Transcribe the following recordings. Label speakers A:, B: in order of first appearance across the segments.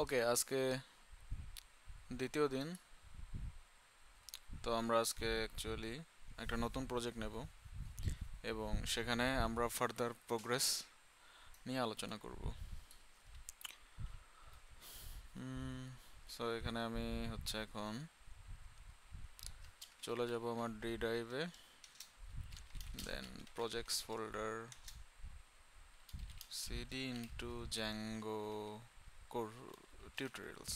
A: ওকে আজকে দ্বিতীয় দিন তো আমরা আজকে অ্যাকচুয়ালি একটা নতুন প্রজেক্ট নেব এবং সেখানে আমরা ফার্দার প্রোগ্রেস নিয়ে আলোচনা করব সো এখানে আমি হচ্ছে এখন চলে যাব আমার ডি ড্রাইভে then projects folder cd into Django core tutorials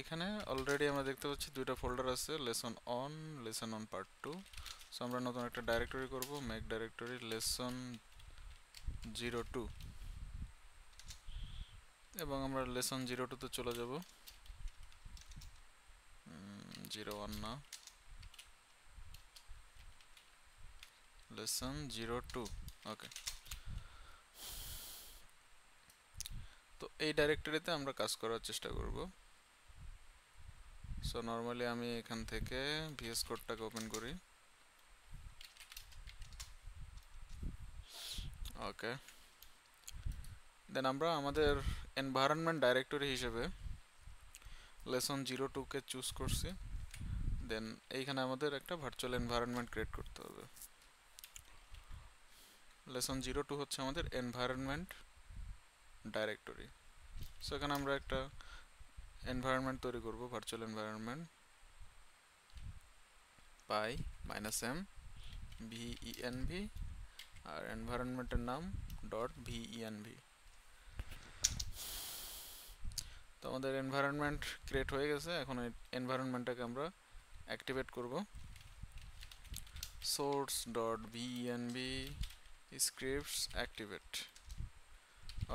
A: এখানে অলরেডি আমরা দেখতে পাচ্ছি দুইটা ফোল্ডার আছে lesson one lesson one part two so আমরা নতুন একটা ডাইরেক্টরি করব make directory lesson zero two এবং আমরা লেসন জিরো টুতে চলে যাব জিরো ওয়ান না লেসন জিরো টু ওকে তো এই ডাইরেক্টরিতে আমরা কাজ করার চেষ্টা করব সো নর্মালি আমি এখান থেকে ভিএস কোডটাকে ওপেন করি ওকে দেন আমরা আমাদের এনভায়রনমেন্ট ডাইরেক্টরি হিসেবে লেসন জিরো টুকে চুজ করছি দেন এইখানে আমাদের একটা ভার্চুয়াল এনভায়রনমেন্ট ক্রিয়েট করতে হবে লেসন জিরো টু হচ্ছে আমাদের এনভায়রনমেন্ট ডাইরেক্টরি সো এখানে আমরা একটা এনভায়রনমেন্ট তৈরি করব virtual environment py minus m venv আর এনভায়রনমেন্টের নাম ডট ভিইএনভি e তো আমাদের এনভায়রনমেন্ট ক্রিয়েট হয়ে গেছে এখন এই এনভায়রনমেন্টটাকে আমরা অ্যাক্টিভেট করব source dot v scripts activate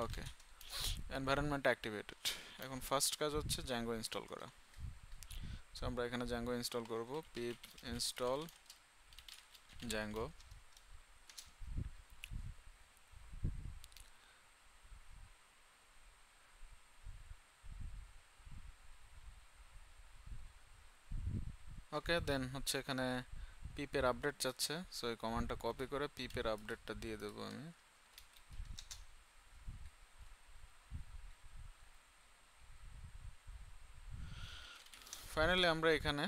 A: okay environment activated এখন ফার্স্ট কাজ হচ্ছে জ্যাঙ্গো ইনস্টল করা সো আমরা এখানে জ্যাঙ্গো ইনস্টল করব পিপ ইনস্টল জ্যাঙ্গো ওকে দেন হচ্ছে এখানে পিপের আপডেট চাচ্ছে সো এই কমান্ডটা কপি করে পিপের আপডেটটা দিয়ে দেবো আমি ফাইনালি আমরা এখানে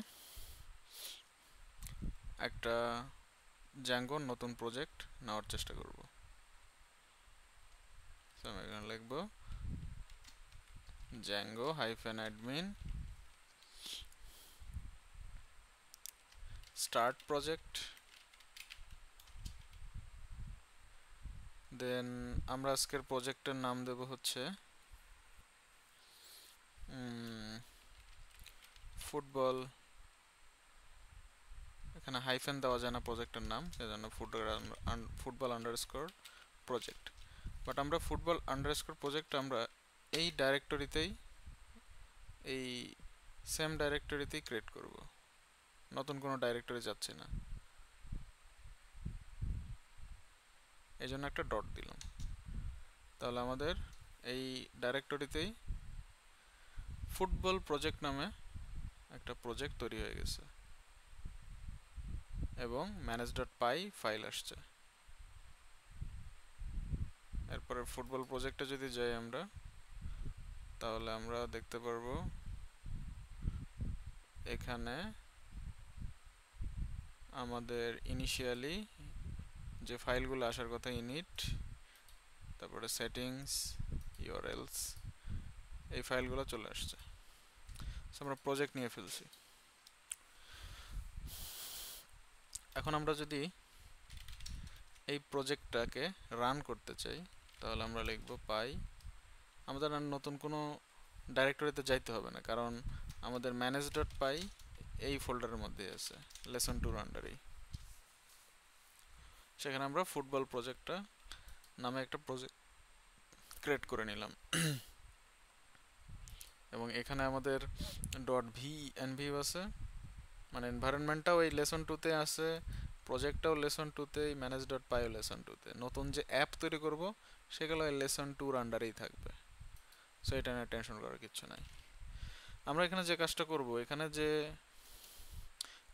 A: একটা জ্যাঙ্গোর নতুন প্রজেক্ট নেওয়ার চেষ্টা করব আমি এখানে লিখব Django hyphen admin start project then আমরা আজকের প্রজেক্টের নাম দেব হচ্ছে ফুটবল এখানে হাইফেন দেওয়া যায় না প্রজেক্টের নাম সেজন্য ফুটবল আন্ডারস্কোর প্রজেক্ট বাট আমরা ফুটবল আন্ডারস্কোর প্রজেক্ট আমরা এই ডাইরেক্টরিতেই এই সেম ডাইরেক্টরিতেই ক্রিয়েট করব নতুন কোনো ডাইরেক্টরি যাচ্ছে না এই জন্য একটা ডট দিলাম তাহলে আমাদের এই ডাইরেক্টরিতেই ফুটবল প্রজেক্ট নামে একটা প্রজেক্ট তৈরি হয়ে গেছে এবং ম্যানেজ ডট পাই ফাইল আসছে এরপরে ফুটবল প্রজেক্টে যদি যাই আমরা তাহলে আমরা দেখতে পারবো এখানে আমাদের ইনিশিয়ালি যে ফাইলগুলো আসার কথা ইনিট তারপরে সেটিংস ইউআরএলস এই ফাইলগুলো চলে আসছে আমরা প্রজেক্ট নিয়ে ফেলছি এখন আমরা যদি এই প্রজেক্টটাকে রান করতে চাই তাহলে আমরা লিখব পাই আমাদের আর নতুন কোনো ডাইরেক্টরিতে যাইতে হবে না কারণ আমাদের ম্যানেজ ডট পাই এই ফোল্ডারের মধ্যে আছে লেসন টুর আন্ডারেই সেখানে আমরা ফুটবল প্রজেক্টটা নামে একটা প্রজেক্ট ক্রিয়েট করে নিলাম এবং এখানে আমাদের ডট ভি এনভিউ আছে মানে এনভায়রনমেন্টটাও এই লেসন টুতে আছে প্রজেক্টটাও লেসন টুতে এই ম্যানেজ ডট পাইও লেসন টুতে নতুন যে অ্যাপ তৈরি করব সেগুলো এই লেসন টুর আন্ডারেই থাকবে সো এটা নিয়ে টেনশন করার কিচ্ছু নাই আমরা এখানে যে কাজটা করব এখানে যে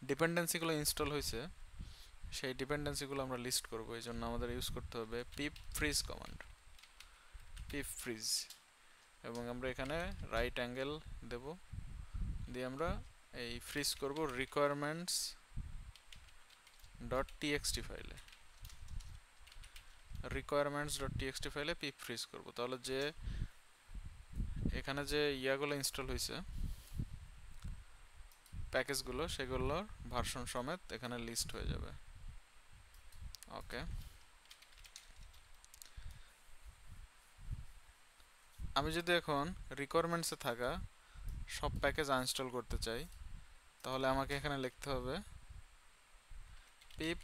A: ডিপেন্ডেন্সিগুলো ইনস্টল হয়েছে সেই ডিপেন্ডেন্সিগুলো আমরা লিস্ট করব এই জন্য আমাদের ইউজ করতে হবে pip freeze command pip freeze এবং আমরা এখানে রাইট অ্যাঙ্গেল দেব দিয়ে আমরা এই ফ্রিজ করব রিকোয়ারমেন্টস ডট টিএক্সটি ফাইলে রিকোয়ারমেন্টস ডট টিএক্সটি ফাইলে পিপ ফ্রিজ করব তাহলে যে এখানে যে ইয়াগুলো ইনস্টল হয়েছে প্যাকেজগুলো সেগুলোর ভার্সন সমেত এখানে লিস্ট হয়ে যাবে ওকে আমি যদি এখন রিকোয়ারমেন্টসে থাকা সব প্যাকেজ আনস্টল করতে চাই তাহলে আমাকে এখানে লিখতে হবে pip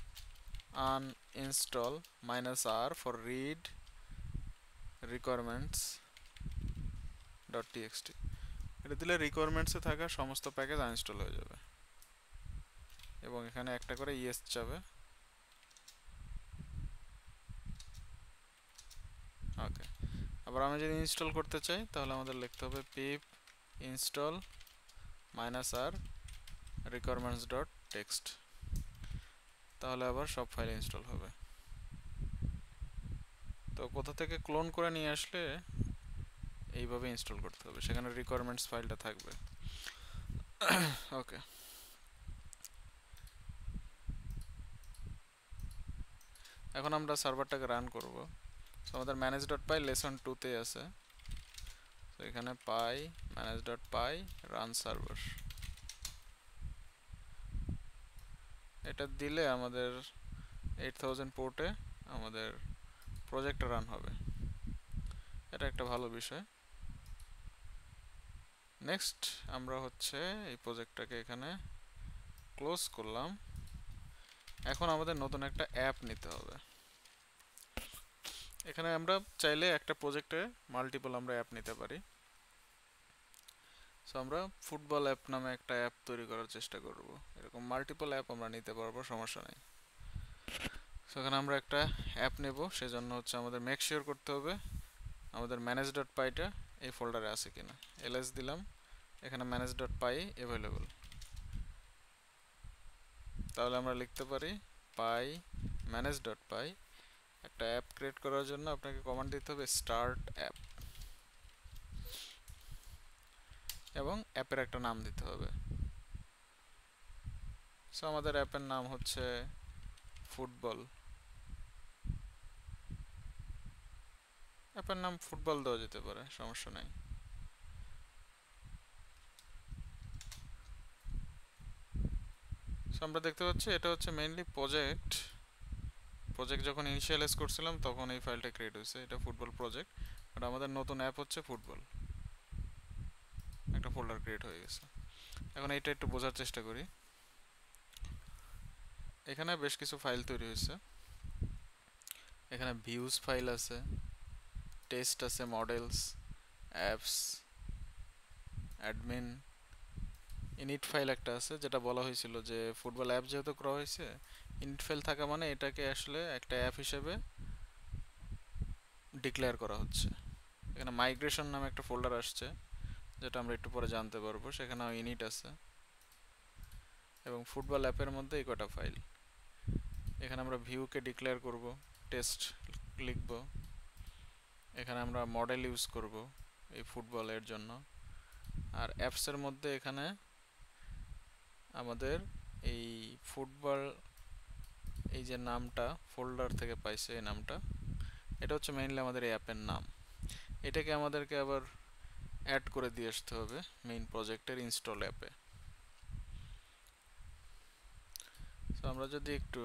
A: uninstall minus r for read requirements dot TXT এটা দিলে রিকোয়ারমেন্টসে থাকা সমস্ত প্যাকেজ আনস্টল হয়ে যাবে এবং এখানে একটা করে ইয়েস যাবে ওকে আবার আমি যদি ইনস্টল করতে চাই তাহলে আমাদের লিখতে হবে pip install minus r requirements dot text তাহলে আবার সব ফাইল ইনস্টল হবে তো কোথা থেকে ক্লোন করে নিয়ে আসলে এইভাবে ইনস্টল করতে হবে সেখানে রিকোয়ারমেন্টস ফাইলটা থাকবে ওকে এখন আমরা সার্ভারটাকে রান করবো সো আমাদের ম্যানেজ ডট পাই লেসন টুতে আছে তো এখানে py manage dot py run server এটা দিলে আমাদের এইট থাউজেন্ড পোর্টে আমাদের প্রজেক্টটা রান হবে এটা একটা ভালো বিষয় নেক্সট আমরা হচ্ছে এই প্রজেক্টটাকে এখানে ক্লোজ করলাম এখন আমাদের নতুন একটা অ্যাপ নিতে হবে এখানে আমরা চাইলে একটা প্রজেক্টে মাল্টিপল আমরা অ্যাপ নিতে পারি সো আমরা ফুটবল অ্যাপ নামে একটা অ্যাপ তৈরি করার চেষ্টা করব এরকম মাল্টিপল অ্যাপ আমরা নিতে পারবো সমস্যা নেই সো এখানে আমরা একটা অ্যাপ নেব সেজন্য হচ্ছে আমাদের মেক শিওর করতে হবে আমাদের ম্যানেজ ডট পাইটা এই ফোল্ডারে আছে কিনা এলএস দিলাম এখানে ম্যানেজ ডট পাই অ্যাভেলেবল তাহলে আমরা লিখতে পারি পাই ম্যানেজ ডট পাই একটা অ্যাপ ক্রিয়েট করার জন্য আপনাকে কমান্ড দিতে হবে স্টার্ট অ্যাপ এবং অ্যাপের একটা নাম দিতে হবে সো আমাদের অ্যাপের নাম হচ্ছে ফুটবল অ্যাপের নাম ফুটবল দেওয়া যেতে পারে সমস্যা সো আমরা দেখতে পাচ্ছি এটা হচ্ছে মেইনলি প্রজেক্ট প্রজেক্ট যখন ইনিশিয়ালাইজ করছিলাম তখন এই ফাইলটা ক্রিয়েট হয়েছে এটা ফুটবল প্রজেক্ট আর আমাদের নতুন অ্যাপ হচ্ছে ফুটবল একটা ফোল্ডার ক্রিয়েট হয়ে গেছে এখন এটা একটু বোঝার চেষ্টা করি এখানে বেশ কিছু ফাইল তৈরি হয়েছে এখানে ভিউজ ফাইল আছে টেস্ট আছে models apps admin init file একটা আছে যেটা বলা হয়েছিল যে ফুটবল অ্যাপ যেহেতু করা হয়েছে ইনফেল থাকা মানে এটাকে আসলে একটা অ্যাপ হিসেবে ডিক্লেয়ার করা হচ্ছে এখানে মাইগ্রেশন নামে একটা ফোল্ডার আসছে যেটা আমরা একটু পরে জানতে পারবো সেখানেও ইনিট আছে এবং ফুটবল অ্যাপের মধ্যে এই কটা ফাইল এখানে আমরা ভিউকে ডিক্লেয়ার করব টেস্ট লিখব এখানে আমরা মডেল ইউজ করব এই ফুটবলের জন্য আর অ্যাপসের মধ্যে এখানে আমাদের এই ফুটবল এই যে নামটা ফোল্ডার থেকে পাইছে এই নামটা এটা হচ্ছে মেইনলি আমাদের অ্যাপের নাম এটাকে আমাদেরকে আবার অ্যাড করে দিয়ে আসতে হবে মেইন প্রজেক্টের ইনস্টল অ্যাপে তো আমরা যদি একটু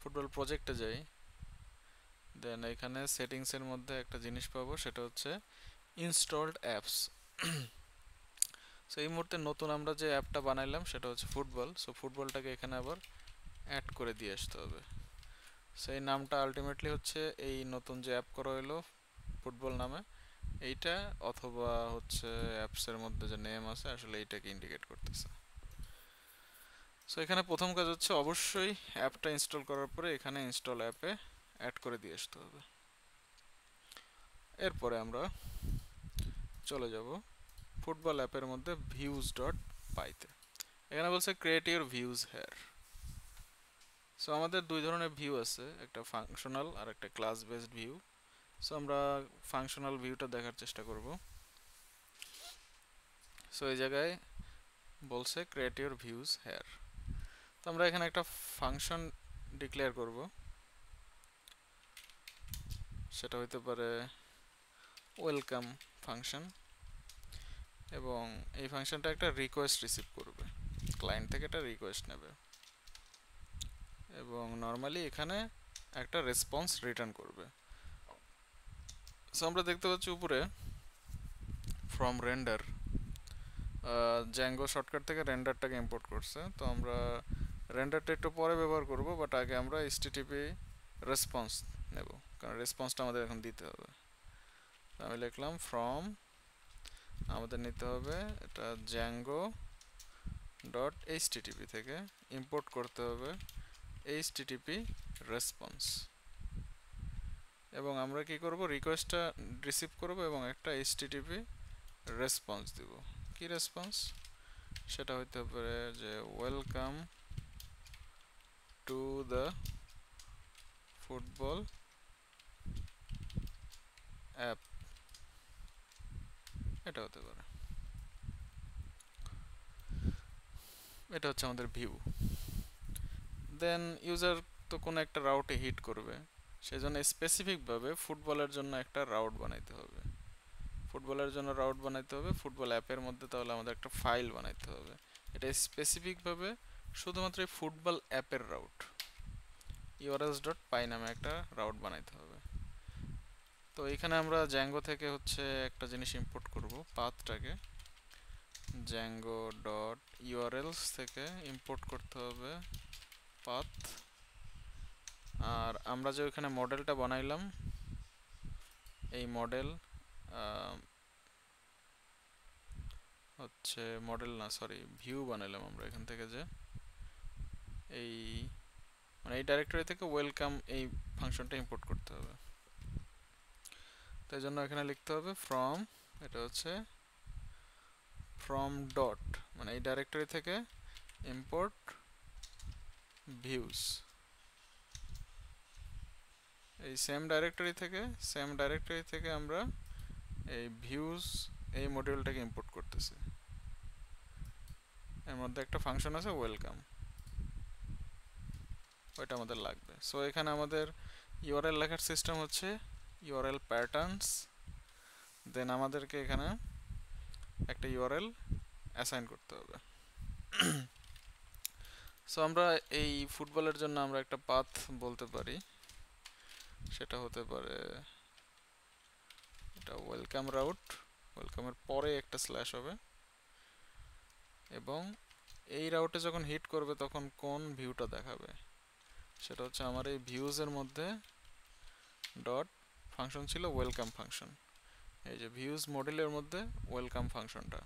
A: ফুটবল প্রজেক্টে যাই দেন এখানে সেটিংসের মধ্যে একটা জিনিস পাবো সেটা হচ্ছে ইনস্টলড অ্যাপস সো এই মুহূর্তে নতুন আমরা যে অ্যাপটা বানাইলাম সেটা হচ্ছে ফুটবল সো ফুটবলটাকে এখানে আবার অ্যাড করে দিয়ে আসতে হবে সেই নামটা আলটিমেটলি হচ্ছে এই নতুন যে অ্যাপ করা হলো ফুটবল নামে এইটা অথবা হচ্ছে অ্যাপসের মধ্যে যে নেম আছে আসলে এইটাকে ইন্ডিকেট করতেছে সো এখানে প্রথম কাজ হচ্ছে অবশ্যই অ্যাপটা ইনস্টল করার পরে এখানে ইনস্টল অ্যাপে অ্যাড করে দিয়ে আসতে হবে এরপরে আমরা চলে যাব ফুটবল অ্যাপের মধ্যে ভিউজ ডট পাইতে এখানে বলছে create your views here so আমাদের দুই ধরনের ভিউ আছে একটা ফাংশনাল আর একটা ক্লাস বেসড ভিউ সো আমরা ফাংশনাল ভিউটা দেখার চেষ্টা করব সো এই জায়গায় বলছে ক্রিয়েট ইউর ভিউজ হেয়ার তো আমরা এখানে একটা ফাংশন ডিক্লেয়ার করব সেটা হইতে পারে ওয়েলকাম ফাংশন এবং এই ফাংশনটা একটা রিকোয়েস্ট রিসিভ করবে ক্লায়েন্ট থেকে একটা রিকোয়েস্ট নেবে এবং নর্মালি এখানে একটা রেসপন্স রিটার্ন করবে সো আমরা দেখতে পাচ্ছি উপরে ফ্রম রেন্ডার জ্যাঙ্গো শর্টকাট থেকে রেন্ডারটাকে ইম্পোর্ট করছে তো আমরা রেন্ডারটা একটু পরে ব্যবহার করব বাট আগে আমরা এসটিটিপি রেসপন্স নেব কারণ রেসপন্সটা আমাদের এখন দিতে হবে আমি লিখলাম ফ্রম আমাদের নিতে হবে এটা জ্যাঙ্গো ডট এইচটিটিপি থেকে ইম্পোর্ট করতে হবে HTTP রেসপন্স এবং আমরা কি করব রিকোয়েস্টটা রিসিভ করব এবং একটা HTTP রেসপন্স দেব কি রেসপন্স সেটা হইতে পারে যে welcome to the football app এটা হতে পারে এটা হচ্ছে আমাদের ভিউ দেন ইউজার তো কোনো একটা রাউটে হিট করবে সেই জন্য স্পেসিফিকভাবে ফুটবলের জন্য একটা রাউট বানাইতে হবে ফুটবলের জন্য রাউট বানাইতে হবে ফুটবল অ্যাপের মধ্যে তাহলে আমাদের একটা ফাইল বানাইতে হবে এটা স্পেসিফিকভাবে শুধুমাত্র এই ফুটবল অ্যাপের রাউট ইউরএস ডট পাই নামে একটা রাউট বানাইতে হবে তো এখানে আমরা জ্যাঙ্গো থেকে হচ্ছে একটা জিনিস ইম্পোর্ট করব পাথটাকে জ্যাঙ্গো ডট ইউআরএলস থেকে ইম্পোর্ট করতে হবে পাথ আর আমরা যে ওইখানে মডেলটা বানাইলাম এই মডেল হচ্ছে মডেল না সরি ভিউ বানাইলাম আমরা এখান থেকে যে এই মানে এই ডাইরেক্টরি থেকে ওয়েলকাম এই ফাংশনটা ইম্পোর্ট করতে হবে তাই জন্য এখানে লিখতে হবে ফ্রম এটা হচ্ছে ফ্রম ডট মানে এই ডাইরেক্টরি থেকে ইম্পোর্ট ভিউস এই সেম ডাইরেক্টরি থেকে সেম ডাইরেক্টরি থেকে আমরা এই ভিউজ এই মডিউলটাকে ইম্পোর্ট করতেছি এর মধ্যে একটা ফাংশন আছে ওয়েলকাম ওইটা আমাদের লাগবে সো এখানে আমাদের ইউআরএল লেখার সিস্টেম হচ্ছে ইউআরএল প্যাটার্নস দেন আমাদেরকে এখানে একটা ইউআরএল অ্যাসাইন করতে হবে সো আমরা এই ফুটবলের জন্য আমরা একটা পাথ বলতে পারি সেটা হতে পারে এটা ওয়েলকাম রাউট ওয়েলকামের পরে একটা স্ল্যাশ হবে এবং এই রাউটে যখন হিট করবে তখন কোন ভিউটা দেখাবে সেটা হচ্ছে আমার এই ভিউজের মধ্যে ডট ফাংশন ছিল ওয়েলকাম ফাংশন এই যে ভিউজ মডেলের মধ্যে ওয়েলকাম ফাংশনটা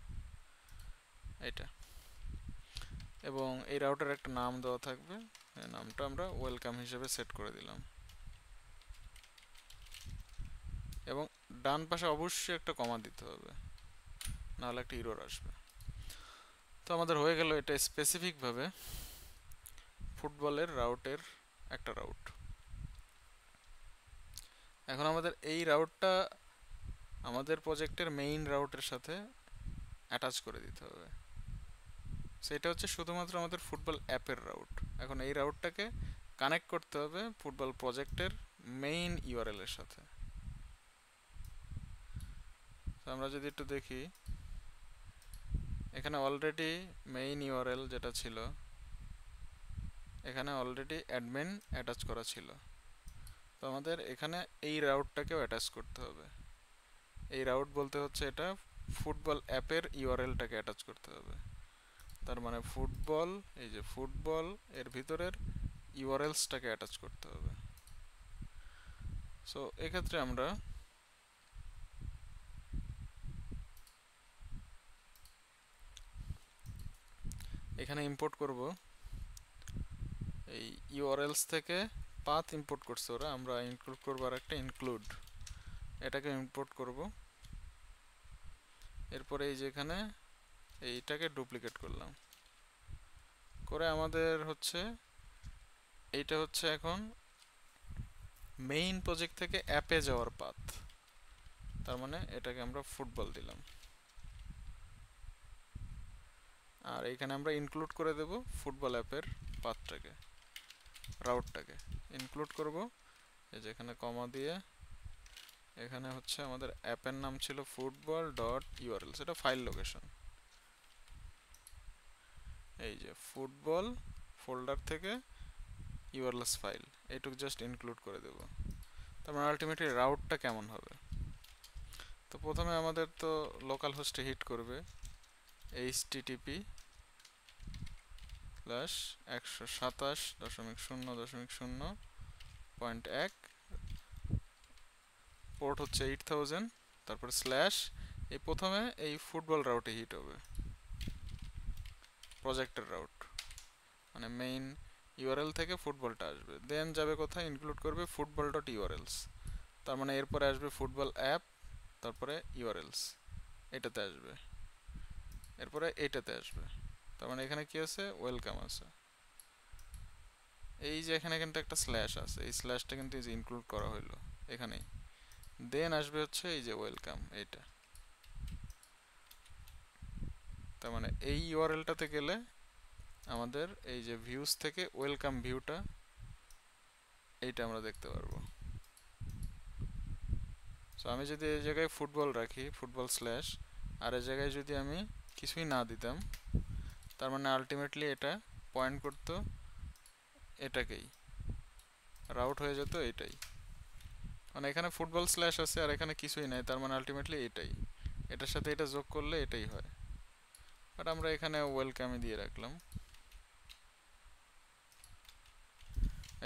A: এটা এবং এই রাউটার একটা নাম দেওয়া থাকবে নামটা আমরা ওয়েলকাম হিসেবে সেট করে দিলাম এবং ডান পাশে অবশ্যই একটা কমা দিতে হবে নাহলে একটা ইরোর আসবে তো আমাদের হয়ে গেল এটা স্পেসিফিকভাবে ফুটবলের রাউটের একটা রাউট এখন আমাদের এই রাউটটা আমাদের প্রজেক্টের মেইন রাউটের সাথে অ্যাটাচ করে দিতে হবে সো এটা হচ্ছে শুধুমাত্র আমাদের ফুটবল অ্যাপের রাউট এখন এই রাউটটাকে কানেক্ট করতে হবে ফুটবল প্রজেক্টের মেইন ইউআরএল এর সাথে আমরা যদি একটু দেখি এখানে অলরেডি মেইন ইউআরএল যেটা ছিল এখানে অলরেডি অ্যাডমিন অ্যাটাচ করা ছিল তো আমাদের এখানে এই রাউটটাকেও অ্যাটাচ করতে হবে এই রাউট বলতে হচ্ছে এটা ফুটবল অ্যাপের ইউআরএলটাকে অ্যাটাচ করতে হবে তার মানে ফুটবল এই যে ফুটবল এর ভিতরের ইউআরএলসটাকে অ্যাটাচ করতে হবে সো এক্ষেত্রে আমরা এখানে ইম্পোর্ট করব এই ইউআরএলস থেকে পাথ ইম্পোর্ট করছে ওরা আমরা ইনক্লুড করবো আর একটা ইনক্লুড এটাকে ইম্পোর্ট করব এরপরে এই যে এখানে এইটাকে ডুপ্লিকেট করলাম করে আমাদের হচ্ছে এইটা হচ্ছে এখন মেইন প্রজেক্ট থেকে অ্যাপে যাওয়ার পাথ তার মানে এটাকে আমরা ফুটবল দিলাম আর এখানে আমরা ইনক্লুড করে দেব ফুটবল অ্যাপের পাথটাকে রাউটটাকে ইনক্লুড করব এই যে এখানে কমা দিয়ে এখানে হচ্ছে আমাদের অ্যাপের নাম ছিল ফুটবল ডট ইউআরএল সেটা ফাইল লোকেশন এই যে ফুটবল ফোল্ডার থেকে ইউরলেস ফাইল এটুক জাস্ট ইনক্লুড করে দেব তারপর আলটিমেটলি রাউটটা কেমন হবে তো প্রথমে আমাদের তো লোকাল হোস্টে হিট করবে এইচ টিটিপি প্লাস একশো সাতাশ দশমিক শূন্য দশমিক শূন্য পয়েন্ট এক পোর্ট হচ্ছে এইট থাউজেন্ড তারপর স্ল্যাশ এই প্রথমে এই ফুটবল রাউটে হিট হবে প্রজেক্টের রাউট মানে মেইন ইউআরএল থেকে ফুটবলটা আসবে দেন যাবে কোথায় ইনক্লুড করবে ফুটবল ডট ইউআরএলস তার মানে এরপরে আসবে ফুটবল অ্যাপ তারপরে ইউআরএলস এটাতে আসবে এরপরে এটাতে আসবে তার মানে এখানে কি আছে ওয়েলকাম আছে এই যে এখানে কিন্তু একটা স্ল্যাশ আছে এই স্ল্যাশটা কিন্তু ইনক্লুড করা হইলো এখানেই দেন আসবে হচ্ছে এই যে ওয়েলকাম এইটা তার মানে এই ইউআরএলটাতে গেলে আমাদের এই যে ভিউজ থেকে ওয়েলকাম ভিউটা এইটা আমরা দেখতে পারব সো আমি যদি এই জায়গায় ফুটবল রাখি ফুটবল স্ল্যাশ আর এই জায়গায় যদি আমি কিছুই না দিতাম তার মানে আলটিমেটলি এটা পয়েন্ট করতো এটাকেই রাউট হয়ে যেত এটাই মানে এখানে ফুটবল স্ল্যাশ আছে আর এখানে কিছুই নাই তার মানে আলটিমেটলি এটাই এটার সাথে এটা যোগ করলে এটাই হয় বাট আমরা এখানে ওয়েলকামই দিয়ে রাখলাম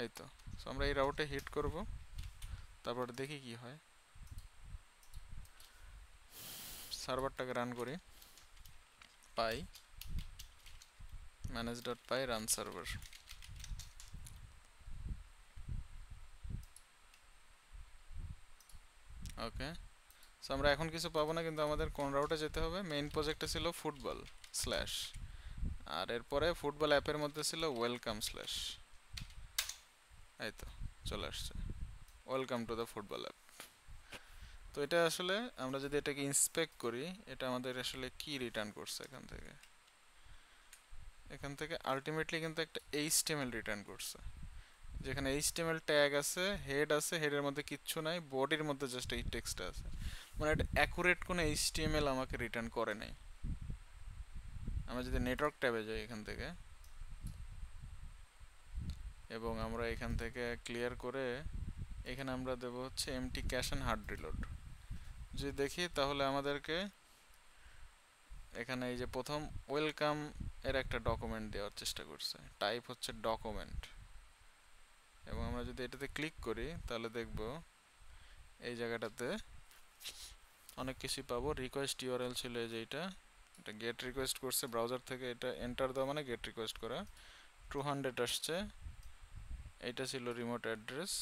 A: এই তো সো আমরা এই রাউটে হিট করব তারপর দেখি কি হয় সার্ভারটাকে রান করি py manage dot py run server okay so আমরা এখন কিছু পাবো না কিন্তু আমাদের কোন রাউটে যেতে হবে মেইন প্রজেক্টে ছিল ফুটবল স্ল্যাশ আর এরপরে ফুটবল অ্যাপের মধ্যে ছিল ওয়েলকাম স্ল্যাশ এই তো চলে আসছে welcome to the football app তো এটা আসলে আমরা যদি এটাকে ইন্সপেক্ট করি এটা আমাদের আসলে কি রিটার্ন করছে এখান থেকে এখান থেকে আলটিমেটলি কিন্তু একটা এইচটিএমএল রিটার্ন করছে যেখানে এইচটিএমএল ট্যাগ আছে হেড আছে হেডের মধ্যে কিচ্ছু নাই বডির মধ্যে জাস্ট এই টেক্সটটা আছে মানে একটা অ্যাকুরেট কোনো এল আমাকে রিটার্ন করে নাই আমরা যদি নেটওয়ার্ক ট্যাবে যাই এখান থেকে এবং আমরা এখান থেকে ক্লিয়ার করে এখানে আমরা দেব হচ্ছে empty cache and hard reload যদি দেখি তাহলে আমাদেরকে এখানে এই যে প্রথম ওয়েলকাম এর একটা ডকুমেন্ট দেওয়ার চেষ্টা করছে টাইপ হচ্ছে ডকুমেন্ট এবং আমরা যদি এটাতে ক্লিক করি তাহলে দেখব এই জায়গাটাতে অনেক কিছুই পাবো রিকোয়েস্ট ইউআরএল ছিল এই যে এইটা এটা গেট রিকোয়েস্ট করছে ব্রাউজার থেকে এটা এন্টার দেওয়া মানে গেট রিকোয়েস্ট করা টু হান্ড্রেড আসছে এটা ছিল রিমোট অ্যাড্রেস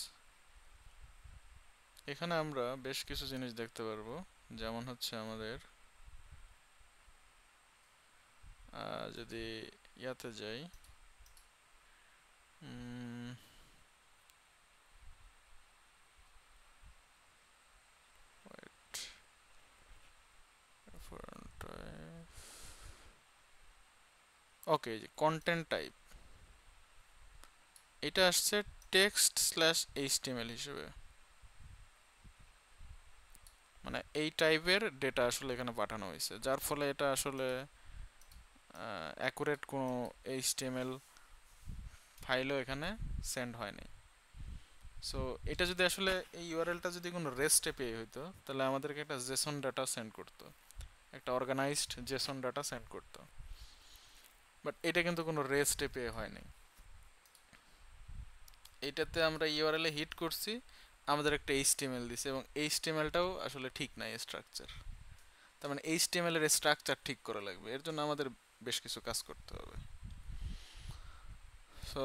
A: এখানে আমরা বেশ কিছু জিনিস দেখতে পারবো যেমন হচ্ছে আমাদের যদি ইয়াতে যাই ওকে কন্টেন্ট টাইপ এটা আসছে টেক্সট স্ল্যাশ এইচটিএমএল হিসেবে মানে এই টাইপের ডেটা আসলে এখানে পাঠানো হয়েছে যার ফলে এটা আসলে অ্যাকুরেট কোনো এইচটিএমএল ফাইলও এখানে সেন্ড হয়নি সো এটা যদি আসলে এই ইউআরএলটা যদি কোনো রেস্টে পেয়ে হইতো তাহলে আমাদেরকে একটা জেসন ডাটা সেন্ড করতো একটা অর্গানাইজড জেসন ডাটা সেন্ড করতো বাট এটা কিন্তু কোনো রেস্টে পেয়ে হয়নি এটাতে আমরা এ হিট করছি আমাদের একটা এইচটিএমএল দিছে এবং এইচটিএমএলটাও আসলে ঠিক নাই স্ট্রাকচার তার মানে এইচটিএমএল এর স্ট্রাকচার ঠিক করা লাগবে এর জন্য আমাদের বেশ কিছু কাজ করতে হবে সো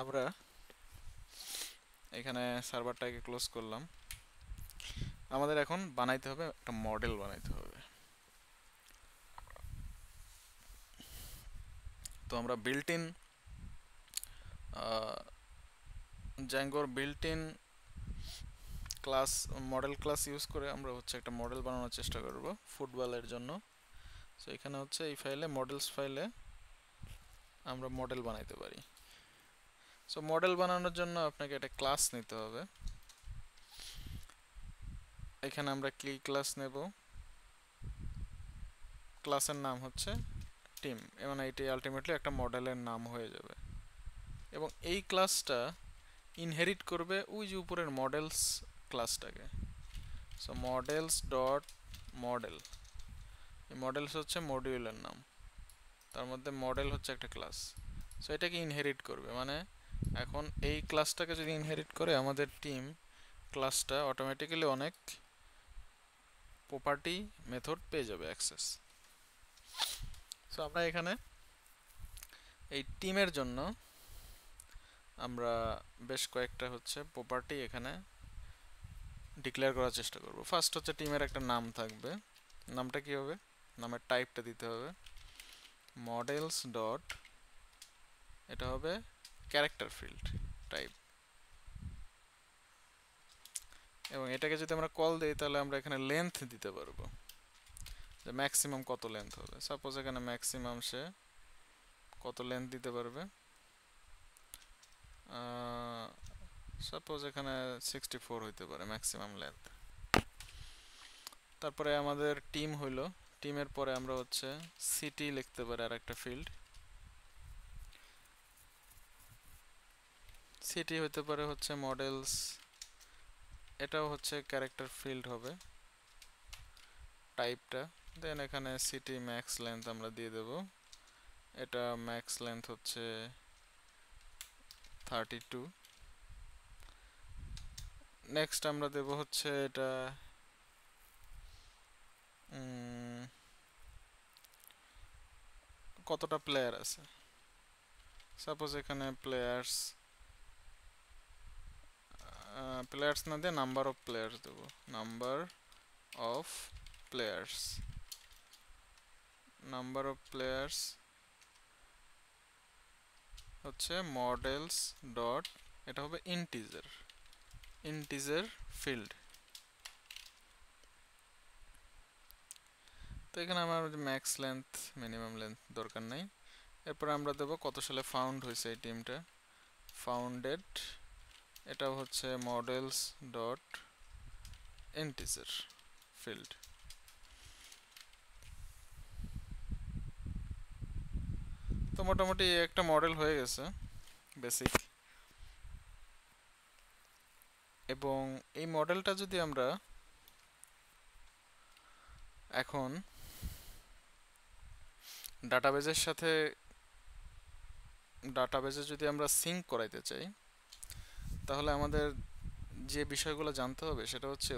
A: আমরা এখানে সার্ভারটাকে ক্লোজ করলাম আমাদের এখন বানাইতে হবে একটা মডেল বানাইতে হবে তো আমরা বিল্ট ইন জ্যাঙ্গোর built in class model class use করে আমরা হচ্ছে একটা মডেল বানানোর চেষ্টা করব ফুটবলের জন্য সো এখানে হচ্ছে এই ফাইলে মডেলস ফাইলে আমরা মডেল বানাইতে পারি সো মডেল বানানোর জন্য আপনাকে একটা ক্লাস নিতে হবে এখানে আমরা কি ক্লাস নেব ক্লাসের নাম হচ্ছে টিম মানে এটি আলটিমেটলি একটা মডেলের নাম হয়ে যাবে এবং এই ক্লাসটা ইনহেরিট করবে ওই যে উপরের মডেলস ক্লাসটাকে সো মডেলস ডট মডেল এই মডেলস হচ্ছে মডিউলের নাম তার মধ্যে মডেল হচ্ছে একটা ক্লাস সো এটাকে ইনহেরিট করবে মানে এখন এই ক্লাসটাকে যদি ইনহেরিট করে আমাদের টিম ক্লাসটা অটোমেটিক্যালি অনেক প্রপার্টি মেথড পেয়ে যাবে অ্যাক্সেস সো আমরা এখানে এই টিমের জন্য আমরা বেশ কয়েকটা হচ্ছে প্রপার্টি এখানে ডিক্লেয়ার করার চেষ্টা করব ফার্স্ট হচ্ছে টিমের একটা নাম থাকবে নামটা কি হবে নামের টাইপটা দিতে হবে মডেলস ডট এটা হবে ক্যারেক্টার ফিল্ড টাইপ এবং এটাকে যদি আমরা কল দিই তাহলে আমরা এখানে লেন্থ দিতে পারবো যে ম্যাক্সিমাম কত লেন্থ হবে সাপোজ এখানে ম্যাক্সিমাম সে কত লেন্থ দিতে পারবে সাপোজ এখানে সিক্সটি ফোর হইতে পারে ম্যাক্সিমাম লেন্থ তারপরে আমাদের টিম হইল টিমের পরে আমরা হচ্ছে সিটি লিখতে পারি আর একটা ফিল্ড সিটি হইতে পারে হচ্ছে মডেলস এটাও হচ্ছে ক্যারেক্টার ফিল্ড হবে টাইপটা দেন এখানে সিটি ম্যাক্স লেন্থ আমরা দিয়ে দেব এটা ম্যাক্স লেন্থ হচ্ছে থার্টি টু নেক্সট আমরা দেব হচ্ছে এটা কতটা প্লেয়ার আছে সাপোজ এখানে প্লেয়ার্স প্লেয়ার্স না দিয়ে নাম্বার অফ প্লেয়ার্স দেব number of players number of players হচ্ছে মডেলস ডট এটা হবে ইন্টিজার ইন্টিজার ফিল্ড তো এখানে আমার ম্যাক্স লেন্থ মিনিমাম লেন্থ দরকার নাই এরপর আমরা দেব কত সালে ফাউন্ড হয়েছে এই টিমটা ফাউন্ডেড এটা হচ্ছে মডেলস ডট ইন্টিজার ফিল্ড তো মোটামুটি একটা মডেল হয়ে গেছে বেসিক এবং এই মডেলটা যদি আমরা এখন ডাটাবেজের সাথে ডাটাবেজে যদি আমরা সিঙ্ক করাইতে চাই তাহলে আমাদের যে বিষয়গুলো জানতে হবে সেটা হচ্ছে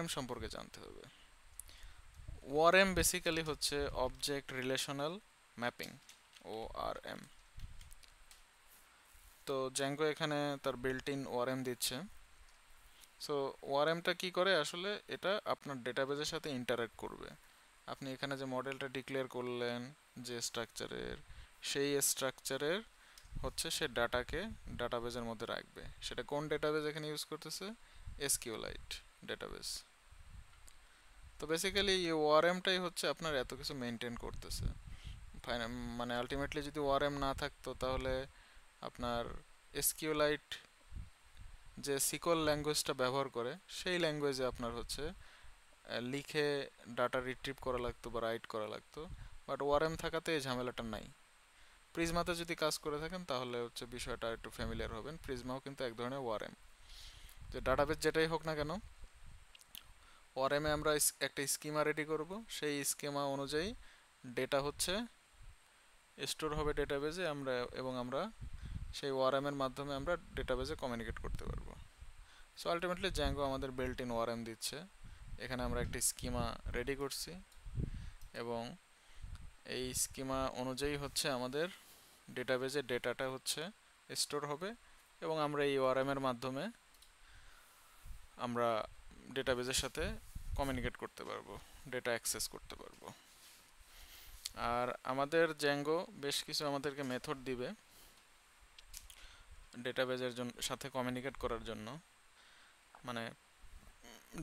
A: এম সম্পর্কে জানতে হবে এম বেসিক্যালি হচ্ছে object relational mapping O R M তো জ্যাঙ্গো এখানে তার বিল্ট ইন ওয়ারেম দিচ্ছে সো ওয়ারেমটা কি করে আসলে এটা আপনার ডেটাবেজের সাথে ইন্টারাক্ট করবে আপনি এখানে যে মডেলটা ডিক্লেয়ার করলেন যে স্ট্রাকচারের সেই স্ট্রাকচারের হচ্ছে সে ডাটাকে ডাটাবেজের মধ্যে রাখবে সেটা কোন ডেটাবেজ এখানে ইউজ করতেছে এসকিউলাইট ডেটাবেজ তো বেসিক্যালি এই ওয়ারেমটাই হচ্ছে আপনার এত কিছু মেনটেন করতেছে মানে আলটিমেটলি যদি ওআরএম না থাকতো তাহলে আপনার এসকিউলাইট যে সিকল ল্যাঙ্গুয়েজটা ব্যবহার করে সেই ল্যাঙ্গুয়েজে আপনার হচ্ছে লিখে ডাটা রিট্রিভ করা লাগতো বা রাইট করা লাগতো বাট ওআরএম থাকাতে এই ঝামেলাটা নাই প্রিজমাতে যদি কাজ করে থাকেন তাহলে হচ্ছে বিষয়টা একটু ফ্যামিলিয়ার হবেন প্রিজমাও কিন্তু এক ধরনের ওয়ারেম যে ডাটাবেস যেটাই হোক না কেন এমে আমরা একটা স্কিমা রেডি করব সেই স্কিমা অনুযায়ী ডেটা হচ্ছে স্টোর হবে ডেটাবেজে আমরা এবং আমরা সেই ওয়ারামের মাধ্যমে আমরা ডেটাবেজে কমিউনিকেট করতে পারবো সো আলটিমেটলি জ্যাঙ্গো আমাদের বেল্ট ইন এম দিচ্ছে এখানে আমরা একটি স্কিমা রেডি করছি এবং এই স্কিমা অনুযায়ী হচ্ছে আমাদের ডেটাবেজে ডেটাটা হচ্ছে স্টোর হবে এবং আমরা এই ওয়ারামের মাধ্যমে আমরা ডেটাবেজের সাথে কমিউনিকেট করতে পারবো ডেটা অ্যাক্সেস করতে পারবো আর আমাদের জ্যাঙ্গো বেশ কিছু আমাদেরকে মেথড দিবে ডেটাবেজের জন্য সাথে কমিউনিকেট করার জন্য মানে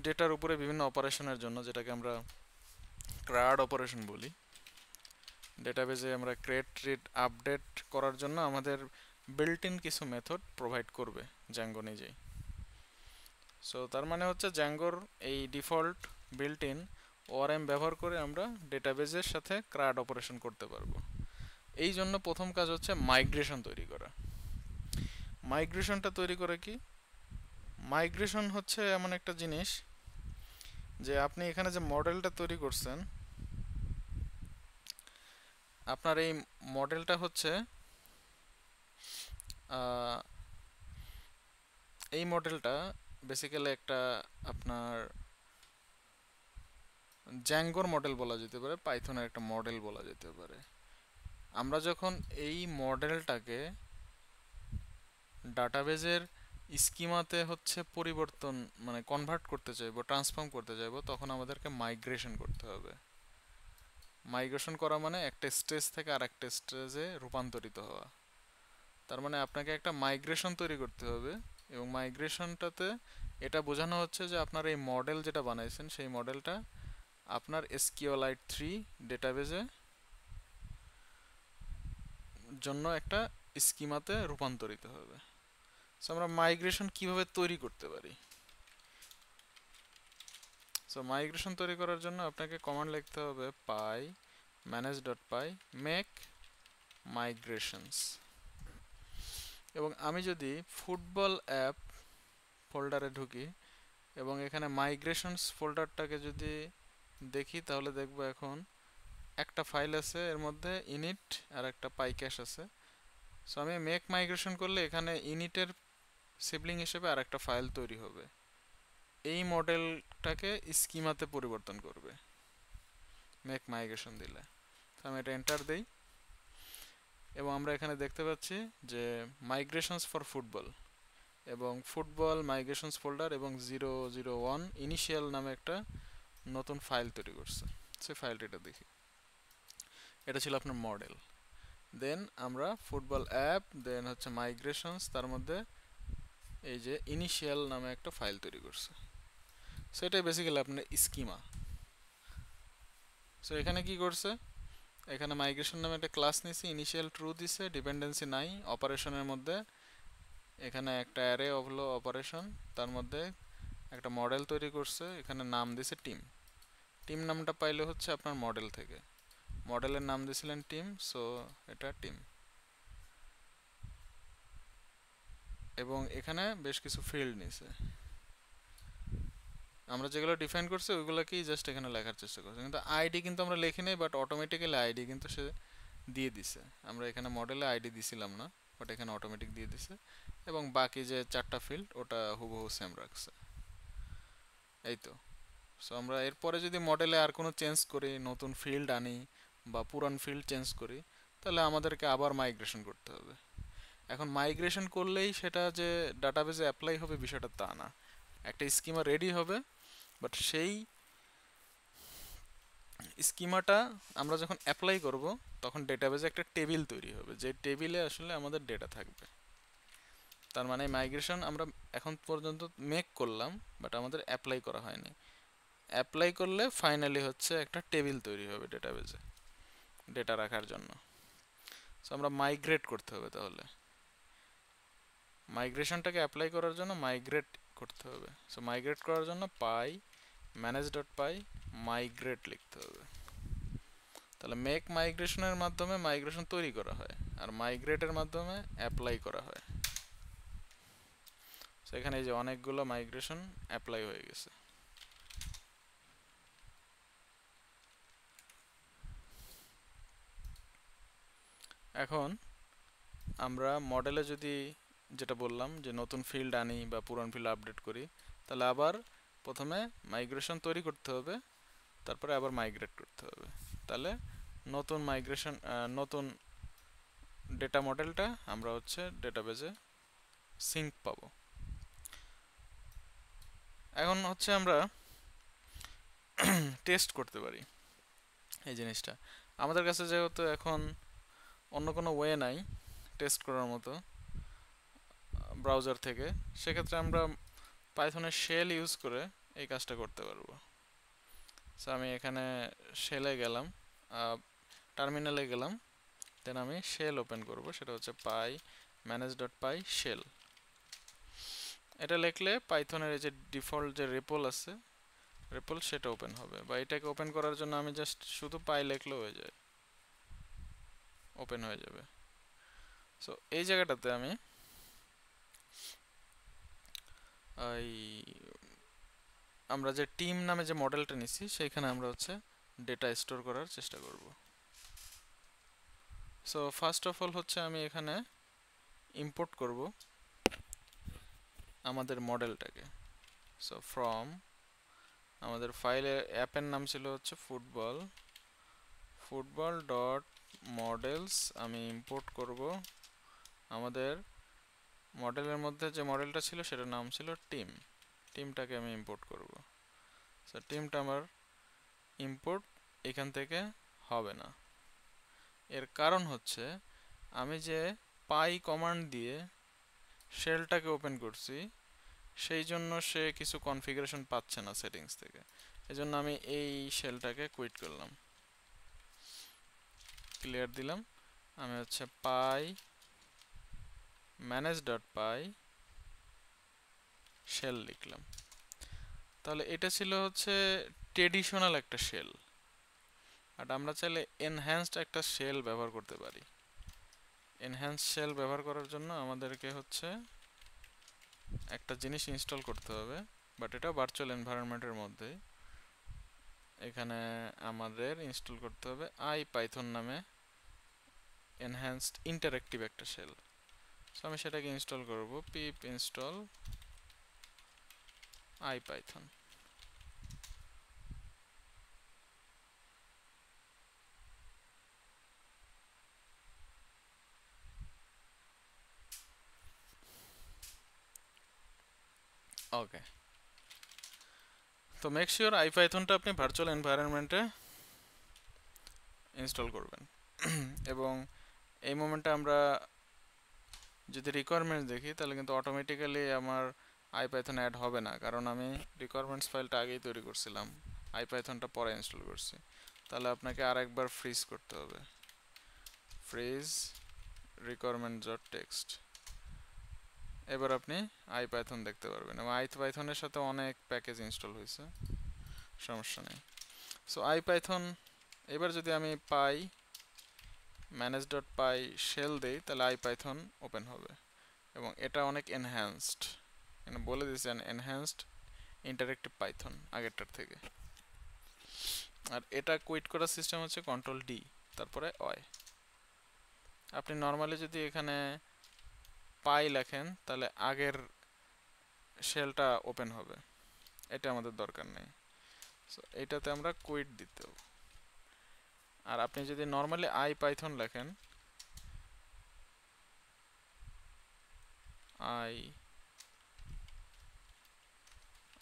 A: ডেটার উপরে বিভিন্ন অপারেশনের জন্য যেটাকে আমরা ক্রাড অপারেশন বলি ডেটাবেজে আমরা ক্রেট রিড আপডেট করার জন্য আমাদের বিল্ট ইন কিছু মেথড প্রোভাইড করবে জ্যাঙ্গো নিজেই সো তার মানে হচ্ছে জ্যাঙ্গোর এই ডিফল্ট বিল্ট ইন ওআরএম ব্যবহার করে আমরা ডেটাবেজের সাথে ক্রাড অপারেশন করতে পারবো এই জন্য প্রথম কাজ হচ্ছে মাইগ্রেশন তৈরি করা মাইগ্রেশনটা তৈরি করে কি মাইগ্রেশন হচ্ছে এমন একটা জিনিস যে আপনি এখানে যে মডেলটা তৈরি করছেন আপনার এই মডেলটা হচ্ছে এই মডেলটা বেসিক্যালি একটা আপনার জ্যাঙ্গোর মডেল বলা যেতে পারে পাইথনের একটা মডেল বলা যেতে পারে আমরা যখন এই মডেলটাকে ডাটাবেজের স্কিমাতে হচ্ছে পরিবর্তন মানে কনভার্ট করতে চাইবো ট্রান্সফর্ম করতে চাইবো তখন আমাদেরকে মাইগ্রেশন করতে হবে মাইগ্রেশন করা মানে একটা স্টেজ থেকে আর একটা স্টেজে রূপান্তরিত হওয়া তার মানে আপনাকে একটা মাইগ্রেশন তৈরি করতে হবে এবং মাইগ্রেশনটাতে এটা বোঝানো হচ্ছে যে আপনার এই মডেল যেটা বানাইছেন সেই মডেলটা আপনার এসকিওলাইট থ্রি ডেটাবেজে জন্য একটা স্কিমাতে রূপান্তরিত হবে সো আমরা মাইগ্রেশন কিভাবে তৈরি করতে পারি সো মাইগ্রেশন তৈরি করার জন্য আপনাকে কমান্ড লিখতে হবে py manage dot py make migrations এবং আমি যদি ফুটবল অ্যাপ ফোল্ডারে ঢুকি এবং এখানে মাইগ্রেশনস ফোল্ডারটাকে যদি দেখি তাহলে দেখব এখন একটা ফাইল আছে এর মধ্যে ইনিট আর একটা পাই আছে সো আমি মেক মাইগ্রেশন করলে এখানে ইনিটের সিবলিং হিসেবে আর একটা ফাইল তৈরি হবে এই মডেলটাকে স্কিমাতে পরিবর্তন করবে মেক মাইগ্রেশন দিলে তো আমি এটা এন্টার দিই এবং আমরা এখানে দেখতে পাচ্ছি যে মাইগ্রেশনস ফর ফুটবল এবং ফুটবল মাইগ্রেশনস ফোল্ডার এবং জিরো জিরো ওয়ান ইনিশিয়াল নামে একটা নতুন ফাইল তৈরি করছে সেই ফাইলটিটা দেখি এটা ছিল আপনার মডেল দেন আমরা ফুটবল অ্যাপ দেন হচ্ছে মাইগ্রেশনস তার মধ্যে এই যে ইনিশিয়াল নামে একটা ফাইল তৈরি করছে সো এটাই বেসিক্যালি আপনার স্কিমা সো এখানে কি করছে এখানে মাইগ্রেশন নামে একটা ক্লাস নিছি ইনিশিয়াল ট্রু দিছে ডিপেন্ডেন্সি নাই অপারেশনের মধ্যে এখানে একটা অ্যারে হলো অপারেশন তার মধ্যে একটা মডেল তৈরি করছে এখানে নাম দিছে টিম টিম নামটা পাইলে হচ্ছে আপনার মডেল থেকে মডেলের নাম দিয়েছিলেন টিম সো এটা টিম এবং এখানে বেশ কিছু ফিল্ড নিছে আমরা যেগুলো ডিফাইন করছি ওইগুলোকেই জাস্ট এখানে লেখার চেষ্টা করছি কিন্তু আইডি কিন্তু আমরা লিখি নাই বাট অটোমেটিক্যালি আইডি কিন্তু সে দিয়ে দিছে আমরা এখানে মডেলে আইডি দিছিলাম না বাট এখানে অটোমেটিক দিয়ে দিছে এবং বাকি যে চারটা ফিল্ড ওটা হুবহু সেম রাখছে এই তো সো আমরা এরপরে যদি মডেলে আর কোনো চেঞ্জ করি নতুন ফিল্ড আনি বা পুরান ফিল্ড চেঞ্জ করি তাহলে আমাদেরকে আবার মাইগ্রেশন করতে হবে এখন মাইগ্রেশন করলেই সেটা যে ডাটাবেজে অ্যাপ্লাই হবে বিষয়টা তা না একটা স্কিমা রেডি হবে বাট সেই স্কিমাটা আমরা যখন অ্যাপ্লাই করব তখন ডেটাবেজে একটা টেবিল তৈরি হবে যে টেবিলে আসলে আমাদের ডেটা থাকবে তার মানে মাইগ্রেশন আমরা এখন পর্যন্ত মেক করলাম বাট আমাদের অ্যাপ্লাই করা হয়নি অ্যাপ্লাই করলে ফাইনালি হচ্ছে একটা টেবিল তৈরি হবে ডেটাবেজে ডেটা রাখার জন্য সো আমরা মাইগ্রেট করতে হবে তাহলে মাইগ্রেশনটাকে অ্যাপ্লাই করার জন্য মাইগ্রেট করতে হবে সো মাইগ্রেট করার জন্য py manage dot py migrate লিখতে হবে তাহলে মেক মাইগ্রেশনের মাধ্যমে মাইগ্রেশন তৈরি করা হয় আর মাইগ্রেটের মাধ্যমে অ্যাপ্লাই করা হয় সেখানে এই যে অনেকগুলো মাইগ্রেশন অ্যাপ্লাই হয়ে গেছে এখন আমরা মডেলে যদি যেটা বললাম যে নতুন ফিল্ড আনি বা পুরন ফিল্ড আপডেট করি তাহলে আবার প্রথমে মাইগ্রেশন তৈরি করতে হবে তারপরে আবার মাইগ্রেট করতে হবে তাহলে নতুন মাইগ্রেশন নতুন ডেটা মডেলটা আমরা হচ্ছে ডেটাবেজে সিঙ্ক পাবো এখন হচ্ছে আমরা টেস্ট করতে পারি এই জিনিসটা আমাদের কাছে যেহেতু এখন অন্য কোনো ওয়ে নাই টেস্ট করার মতো ব্রাউজার থেকে সেক্ষেত্রে আমরা পাইথনের শেল ইউজ করে এই কাজটা করতে পারবো সো আমি এখানে শেলে গেলাম টার্মিনালে গেলাম দেন আমি শেল ওপেন করব সেটা হচ্ছে py manage dot py shell এটা লিখলে পাইথনের এই যে ডিফল্ট যে রেপল আছে রেপল সেটা ওপেন হবে বা এটাকে ওপেন করার জন্য আমি জাস্ট শুধু পাই লেখলেও হয়ে যায় ওপেন হয়ে যাবে সো এই জায়গাটাতে আমি এই আমরা যে টিম নামে যে মডেলটা নিছি সেইখানে আমরা হচ্ছে ডেটা স্টোর করার চেষ্টা করব সো ফার্স্ট অফ অল হচ্ছে আমি এখানে ইম্পোর্ট করব আমাদের মডেলটাকে সো ফ্রম আমাদের ফাইলের অ্যাপের নাম ছিল হচ্ছে ফুটবল ফুটবল ডট মডেলস আমি ইম্পোর্ট করব আমাদের মডেলের মধ্যে যে মডেলটা ছিল সেটার নাম ছিল টিম টিমটাকে আমি ইম্পোর্ট করব সো টিমটা আমার ইম্পোর্ট এখান থেকে হবে না এর কারণ হচ্ছে আমি যে পাই কমান্ড দিয়ে শেলটাকে ওপেন করছি সেই জন্য সে কিছু কনফিগারেশন পাচ্ছে না সেটিংস থেকে এই জন্য আমি এই শেলটাকে কুইট করলাম ক্লিয়ার দিলাম আমি হচ্ছে py manage dot py shell লিখলাম তাহলে এটা ছিল হচ্ছে ট্রেডিশনাল একটা শেল আর আমরা চাইলে এনহ্যান্সড একটা শেল ব্যবহার করতে পারি এনহ্যান্স শেল ব্যবহার করার জন্য আমাদেরকে হচ্ছে একটা জিনিস ইনস্টল করতে হবে বাট এটা ভার্চুয়াল এনভায়রনমেন্টের মধ্যেই এখানে আমাদের ইনস্টল করতে হবে আই পাইথন নামে এনহ্যান্সড ইন্টারেক্টিভ একটা শেল সো আমি সেটাকে ইনস্টল করব pip install IPython okay তো মেক শিওর আইপাইথনটা আপনি ভার্চুয়াল এনভায়রনমেন্টে ইনস্টল করবেন এবং এই মোমেন্টে আমরা যদি রিকোয়ারমেন্টস দেখি তাহলে কিন্তু অটোমেটিক্যালি আমার আইপাইথন অ্যাড হবে না কারণ আমি রিকোয়ারমেন্টস ফাইলটা আগেই তৈরি করছিলাম আইপাইথনটা পরে ইনস্টল করছি তাহলে আপনাকে আর একবার ফ্রিজ করতে হবে ফ্রিজ রিকোয়ারমেন্ট ডট টেক্সট এবার আপনি আই পাইথন দেখতে পারবেন এবং আই পাইথনের সাথে অনেক প্যাকেজ ইনস্টল হয়েছে সমস্যা নেই সো আই পাইথন এবার যদি আমি py manage dot py shell দিই তাহলে আই পাইথন ওপেন হবে এবং এটা অনেক এনহ্যান্সড এখানে বলে দিয়েছে এনহ্যান্সড ইন্টারেক্টিভ পাইথন আগেরটার থেকে আর এটা কুইট করার সিস্টেম হচ্ছে কন্ট্রোল ডি তারপরে অয় আপনি নর্মালি যদি এখানে পাই লেখেন তাহলে আগের শেলটা ওপেন হবে এটা আমাদের দরকার নেই সো এটাতে আমরা কুইট দিতে আর আপনি যদি নর্মালি আই পাইথন লেখেন আই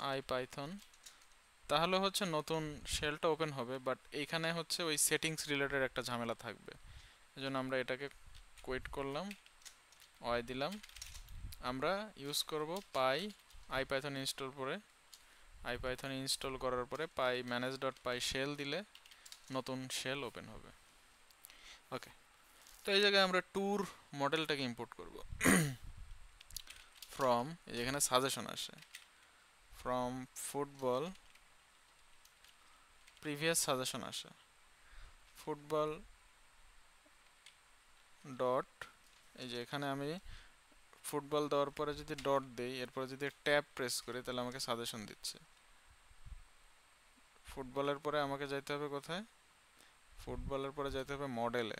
A: আই পাইথন তাহলে হচ্ছে নতুন শেলটা ওপেন হবে বাট এইখানে হচ্ছে ওই সেটিংস রিলেটেড একটা ঝামেলা থাকবে এজন্য আমরা এটাকে কোয়েট করলাম ওয়াই দিলাম আমরা ইউজ করব পাই আইপাইথন ইনস্টল করে আইপাইথন ইনস্টল করার পরে py manage dot py shell দিলে নতুন শেল ওপেন হবে ওকে তো এই জায়গায় আমরা ট্যুর মডেলটাকে ইম্পোর্ট করব ফ্রম যেখানে সাজেশন আসে ফ্রম ফুটবল প্রিভিয়াস সাজেশন আসে ফুটবল ডট এই যে এখানে আমি ফুটবল দেওয়ার পরে যদি ডট দেই এরপরে যদি ট্যাব প্রেস করি তাহলে আমাকে সাজেশন দিচ্ছে ফুটবলের পরে আমাকে যাইতে হবে কোথায় ফুটবলের পরে যাইতে হবে মডেলে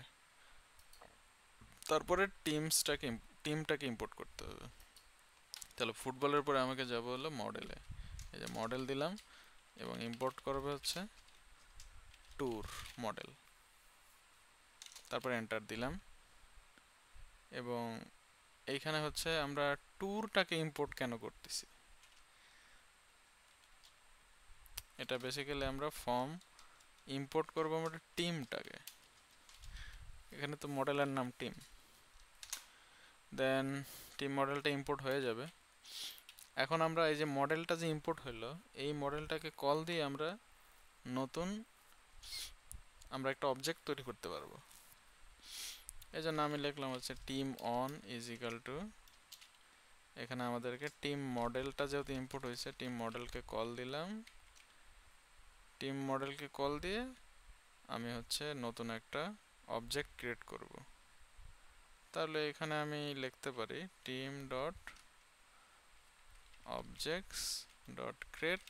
A: তারপরে টিমসটাকে টিমটাকে ইম্পোর্ট করতে হবে তাহলে ফুটবলের পরে আমাকে যাবো হলো মডেলে এই যে মডেল দিলাম এবং ইম্পোর্ট করবে হচ্ছে ট্যুর মডেল তারপরে এন্টার দিলাম এবং এইখানে হচ্ছে আমরা ট্যুরটাকে ইম্পোর্ট কেন করতেছি এটা বেসিক্যালি আমরা ফর্ম ইম্পোর্ট করবো আমাদের টিমটাকে এখানে তো মডেলের নাম টিম দেন টিম মডেলটা ইম্পোর্ট হয়ে যাবে এখন আমরা এই যে মডেলটা যে ইম্পোর্ট হইল এই মডেলটাকে কল দিয়ে আমরা নতুন আমরা একটা অবজেক্ট তৈরি করতে পারবো এই জন্য আমি লিখলাম হচ্ছে team one is equal to এখানে আমাদেরকে টিম মডেলটা যেহেতু ইম্পোর্ট হয়েছে টিম মডেলকে কল দিলাম টিম মডেলকে কল দিয়ে আমি হচ্ছে নতুন একটা অবজেক্ট ক্রিয়েট করব তাহলে এখানে আমি লিখতে পারি team dot objects dot create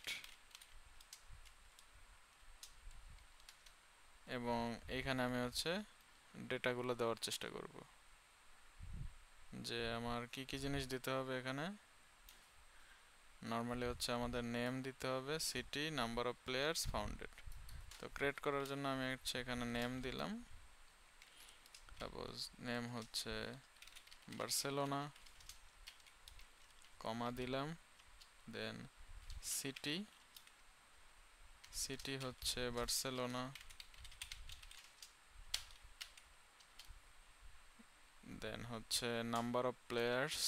A: এবং এখানে আমি হচ্ছে ডেটাগুলো দেওয়ার চেষ্টা করব যে আমার কি কি জিনিস দিতে হবে এখানে নর্মালি হচ্ছে আমাদের নেম দিতে হবে city number of players founded তো ক্রিয়েট করার জন্য আমি হচ্ছে এখানে নেম দিলাম সাপোজ নেম হচ্ছে বার্সেলোনা কমা দিলাম দেন সিটি সিটি হচ্ছে বার্সেলোনা দেন হচ্ছে number of players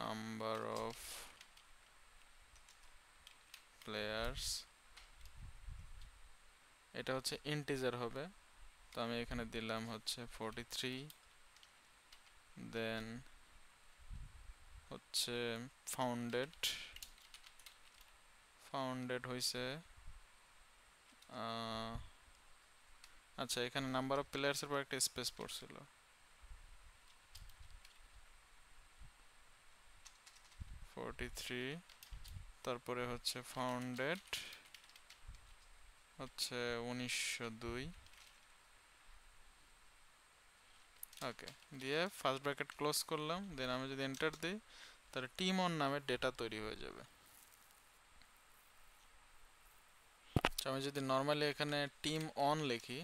A: number of players এটা হচ্ছে ইন্টিজার হবে তো আমি এখানে দিলাম হচ্ছে ফোরটি থ্রি দেন হচ্ছে ফাউন্ডেড ফাউন্ডেড হয়েছে আচ্ছা এখানে নাম্বার অফ প্লেয়ার্সের পর একটা স্পেস পড়ছিল ফর্টি তারপরে হচ্ছে ফাউন্ডেড হচ্ছে উনিশশো দুই ওকে দিয়ে ফার্স্ট ব্র্যাকেট ক্লোজ করলাম দেন আমি যদি এন্টার দিই তাহলে টিম অন নামের ডেটা তৈরি হয়ে যাবে আমি যদি নর্মালি এখানে টিম অন লিখি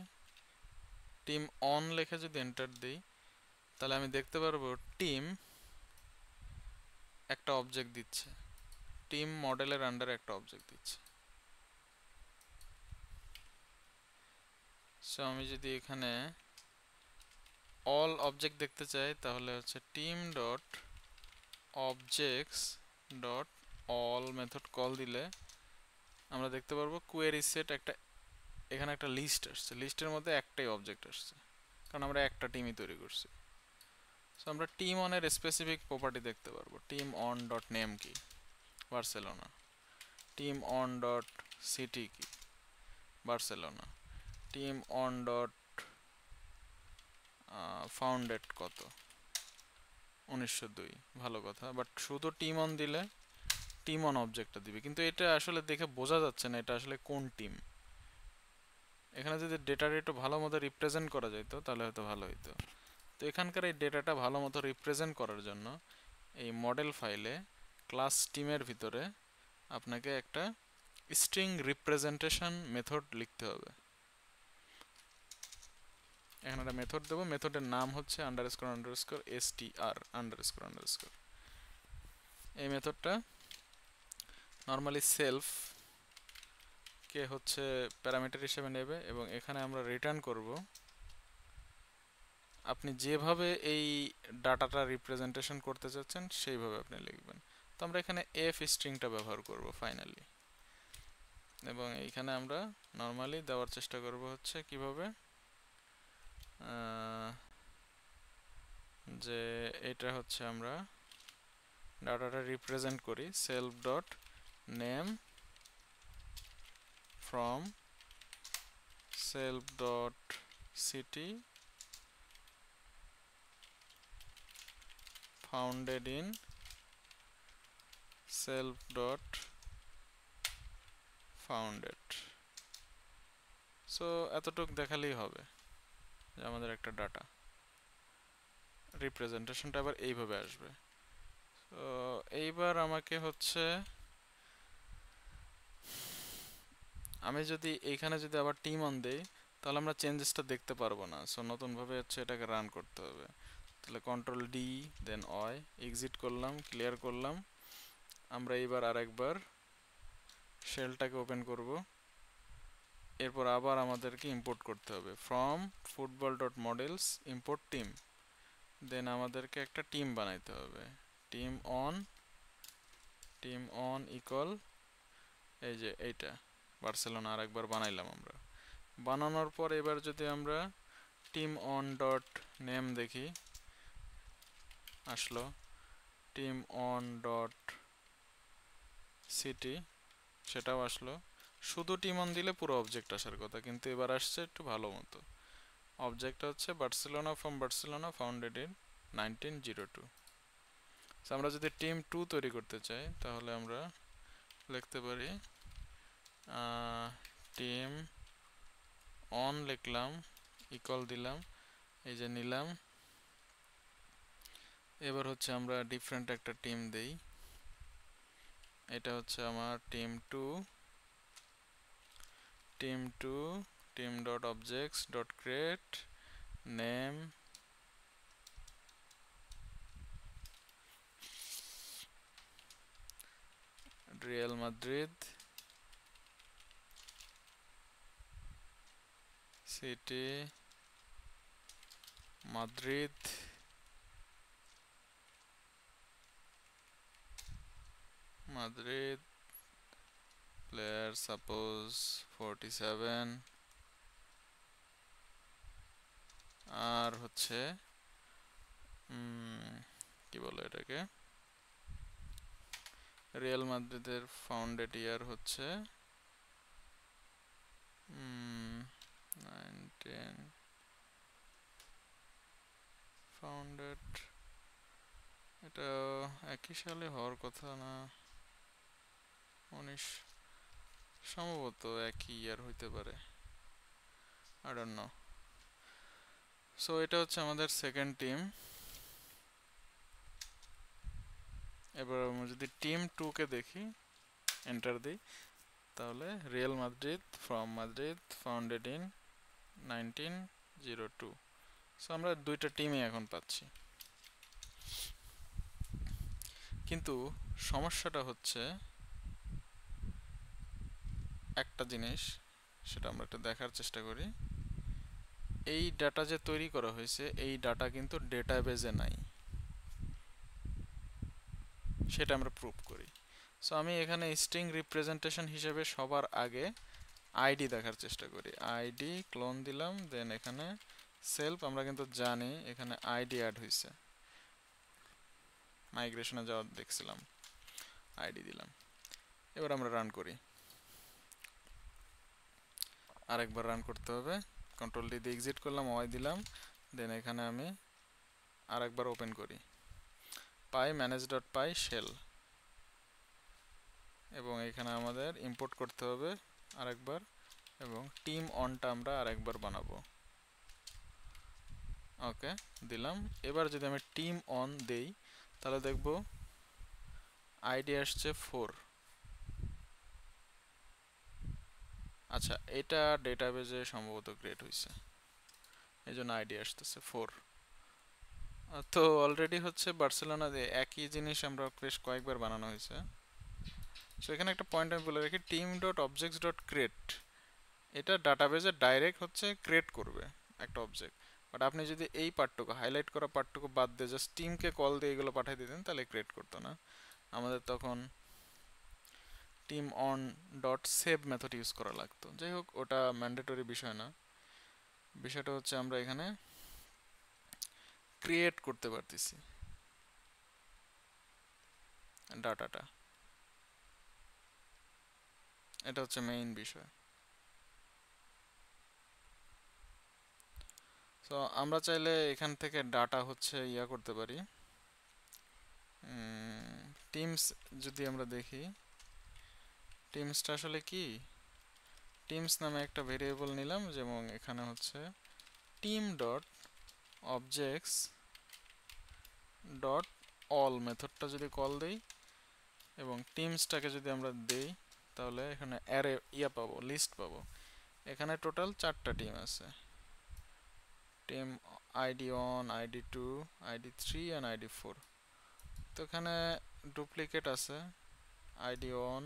A: টিম অন লিখে যদি এন্টার দিই তাহলে আমি দেখতে পারবো টিম একটা অবজেক্ট দিচ্ছে টিম মডেলের আন্ডারে একটা অবজেক্ট দিচ্ছে সো আমি যদি এখানে অল অবজেক্ট দেখতে চাই তাহলে হচ্ছে team dot objects dot all method call দিলে আমরা দেখতে পারবো কোয়েরি সেট একটা এখানে একটা লিস্ট আসছে লিস্টের মধ্যে একটাই অবজেক্ট আসছে কারণ আমরা একটা টিমই তৈরি করছি সো আমরা টিম অনের স্পেসিফিক প্রপার্টি দেখতে পারবো টিম অন ডট নেম কি Barcelona team one dot city কি Barcelona team one dot founded কত উনিশশো দুই ভালো কথা বাট শুধু টিম অন দিলে টিম অন অবজেক্টটা দিবে কিন্তু এটা আসলে দেখে বোঝা যাচ্ছে না এটা আসলে কোন টিম এখানে যদি ডেটা একটু ভালো মতো রিপ্রেজেন্ট করা যেত তাহলে হয়তো ভালো হইতো তো এখানকার এই ডেটাটা ভালো মতো রিপ্রেজেন্ট করার জন্য এই মডেল ফাইলে ক্লাস টিমের ভিতরে আপনাকে একটা স্ট্রিং রিপ্রেজেন্টেশন মেথড লিখতে হবে এখানে একটা মেথড দেবো মেথডের নাম হচ্ছে underscore underscore S T R underscore underscore এই মেথডটা নর্মালি সেলফ কে হচ্ছে প্যারামিটার হিসেবে নেবে এবং এখানে আমরা রিটার্ন করব আপনি যেভাবে এই ডাটাটা রিপ্রেজেন্টেশন করতে চাচ্ছেন সেইভাবে আপনি লিখবেন তো আমরা এখানে এফ স্ট্রিংটা ব্যবহার করব ফাইনালি এবং এইখানে আমরা নর্মালি দেওয়ার চেষ্টা করব হচ্ছে কিভাবে যে এটা হচ্ছে আমরা ডাটাটা রিপ্রেজেন্ট করি self dot name from self dot city founded in self dot founded so এতটুক দেখালেই হবে যে আমাদের একটা ডাটা রিপ্রেজেন্টেশনটা আবার এইভাবে আসবে তো এইবার আমাকে হচ্ছে আমি যদি এখানে যদি আবার টিম অন দেই তাহলে আমরা চেঞ্জেসটা দেখতে পারবো না সো নতুনভাবে হচ্ছে এটাকে রান করতে হবে তাহলে কন্ট্রোল ডি দেন অয় এক্সিট করলাম ক্লিয়ার করলাম আমরা এবার আরেকবার শেলটাকে ওপেন করব এরপর আবার আমাদেরকে ইম্পোর্ট করতে হবে from football dot models import team then আমাদেরকে একটা টিম বানাইতে হবে team one team one equal এই যে এইটা বার্সেলোনা আর একবার বানাইলাম আমরা বানানোর পর এবার যদি আমরা টিম অন ডট নেম দেখি আসলো টিম অন ডট সিটি সেটাও আসলো শুধু টিম অন দিলে পুরো অবজেক্ট আসার কথা কিন্তু এবার আসছে একটু ভালো মতো অবজেক্ট হচ্ছে Barcelona from Barcelona founded in nineteen zero two আমরা যদি টিম টু তৈরি করতে চাই তাহলে আমরা লিখতে পারি টিম অন লিখলাম ইকল দিলাম এই যে নিলাম এবার হচ্ছে আমরা ডিফারেন্ট একটা টিম দেই এটা হচ্ছে আমার team two team two team dot objects dot create name Real Madrid city Madrid Madrid player suppose 47 আর হচ্ছে কি বলে এটাকে রিয়াল মাদ্রিদের ফাউন্ডেড ইয়ার হচ্ছে ফাউন্ডেড এটা একই সালে হওয়ার কথা না উনিশ সম্ভবত একই ইয়ার হইতে পারে আই সো এটা হচ্ছে আমাদের সেকেন্ড টিম এবার আমরা যদি টিম টুকে দেখি এন্টার দিই তাহলে Real Madrid from Madrid founded in nineteen zero two so আমরা দুইটা টিমই এখন পাচ্ছি কিন্তু সমস্যাটা হচ্ছে একটা জিনিস সেটা আমরা একটু দেখার চেষ্টা করি এই ডাটা যে তৈরি করা হয়েছে এই ডাটা কিন্তু ডেটাবেজে নাই সেটা আমরা প্রুভ করি সো আমি এখানে স্ট্রিং রিপ্রেজেন্টেশন হিসেবে সবার আগে আইডি দেখার চেষ্টা করি আইডি ক্লোন দিলাম দেন এখানে সেলফ আমরা কিন্তু জানি এখানে আইডি অ্যাড হয়েছে মাইগ্রেশনে যাওয়া দেখছিলাম আইডি দিলাম এবার আমরা রান করি আরেকবার রান করতে হবে কন্ট্রোল ডি দিয়ে এক্সিট করলাম ওয়াই দিলাম দেন এখানে আমি আরেকবার ওপেন করি py manage dot py shell এবং এখানে আমাদের ইম্পোর্ট করতে হবে আরেকবার এবং টিম অনটা আমরা আরেকবার বানাবো ওকে দিলাম এবার যদি আমি টিম অন দেই তাহলে দেখব আইডি আসছে ফোর আচ্ছা এটা ডেটাবেজে সম্ভবত ক্রিয়েট হয়েছে এই জন্য আইডি আসতেছে ফোর তো অলরেডি হচ্ছে বার্সেলোনা দিয়ে একই জিনিস আমরা বেশ কয়েকবার বানানো হয়েছে সো এখানে একটা পয়েন্ট আমি বলে রাখি team dot objects dot create এটা ডাটাবেজে ডাইরেক্ট হচ্ছে ক্রিয়েট করবে একটা অবজেক্ট বাট আপনি যদি এই পার্টটুকু হাইলাইট করা পার্টটুকু বাদ দিয়ে জাস্ট টিমকে কল দিয়ে এগুলো পাঠিয়ে দিতেন তাহলে ক্রিয়েট করতো না আমাদের তখন team one dot save method use করা লাগতো যাই হোক ওটা ম্যান্ডেটরি বিষয় না বিষয়টা হচ্ছে আমরা এখানে ক্রিয়েট করতে পারতেছি ডাটাটা এটা হচ্ছে মেইন বিষয় সো আমরা চাইলে এখান থেকে ডাটা হচ্ছে ইয়া করতে পারি টিমস যদি আমরা দেখি টিমসটা আসলে কি টিমস নামে একটা ভেরিয়েবল নিলাম যেমন এখানে হচ্ছে team dot objects dot all মেথডটা যদি কল দেই এবং টিমসটাকে যদি আমরা দেই তাহলে এখানে অ্যারে ইয়া পাবো লিস্ট পাবো এখানে টোটাল চারটা টিম আছে team ID one ID two ID three and ID four তো এখানে ডুপ্লিকেট আছে আইডি ওয়ান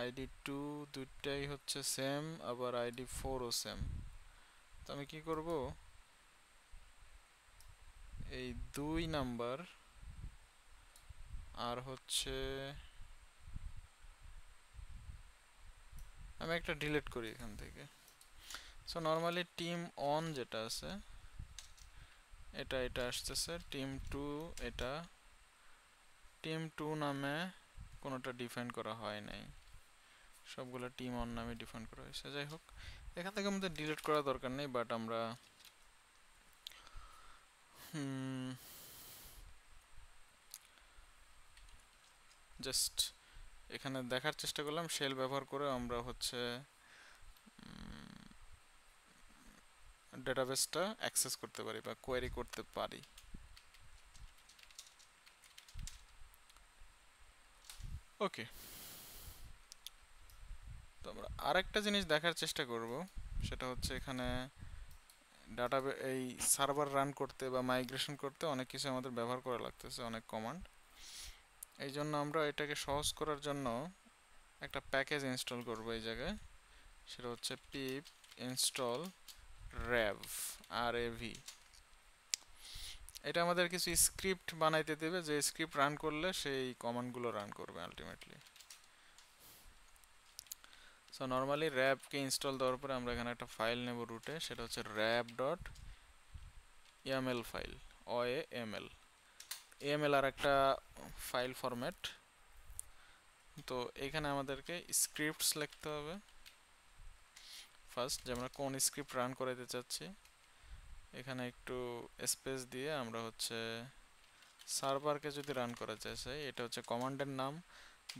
A: আইডি টু দুইটাই হচ্ছে সেম আবার আইডি ফোরও সেম তো আমি কি করব এই দুই নাম্বার আর হচ্ছে আমি একটা ডিলিট করি এখান থেকে সো নর্মালি টিম অন যেটা আছে এটা এটা আসতেছে টিম টু এটা টিম টু নামে কোনোটা ডিফাইন করা হয় নাই সবগুলো টিম অন নামে ডিফাইন করা হয়েছে যাই হোক এখান থেকে আমাদের ডিলিট করা দরকার নেই বাট আমরা জাস্ট এখানে দেখার চেষ্টা করলাম শেল ব্যবহার করে আমরা হচ্ছে ডেটাবেসটা অ্যাক্সেস করতে পারি বা কোয়েরি করতে পারি ওকে okay. তো আমরা আরেকটা জিনিস দেখার চেষ্টা করব সেটা হচ্ছে এখানে ডাটা এই সার্ভার রান করতে বা মাইগ্রেশন করতে অনেক কিছু আমাদের ব্যবহার করা লাগতেছে অনেক কমান্ড এই জন্য আমরা এটাকে সহজ করার জন্য একটা প্যাকেজ ইনস্টল করব এই জায়গায় সেটা হচ্ছে পিপ ইনস্টল র্যাভ আর ভি এটা আমাদের কিছু স্ক্রিপ্ট বানাইতে দেবে যে স্ক্রিপ্ট রান করলে সেই কমান্ডগুলো রান করবে আলটিমেটলি সো নর্মালি র্যাবকে ইনস্টল দেওয়ার পরে আমরা এখানে একটা ফাইল নেব রুটে সেটা হচ্ছে র্যাব ডট এমএল ফাইল অ এ এমএল এমএল আর একটা ফাইল ফরম্যাট তো এখানে আমাদেরকে স্ক্রিপ্টস লিখতে হবে ফার্স্ট যে আমরা কোন স্ক্রিপ্ট রান করাইতে চাচ্ছি এখানে একটু স্পেস দিয়ে আমরা হচ্ছে সার্ভারকে যদি রান করা চাই এটা হচ্ছে কমান্ডের নাম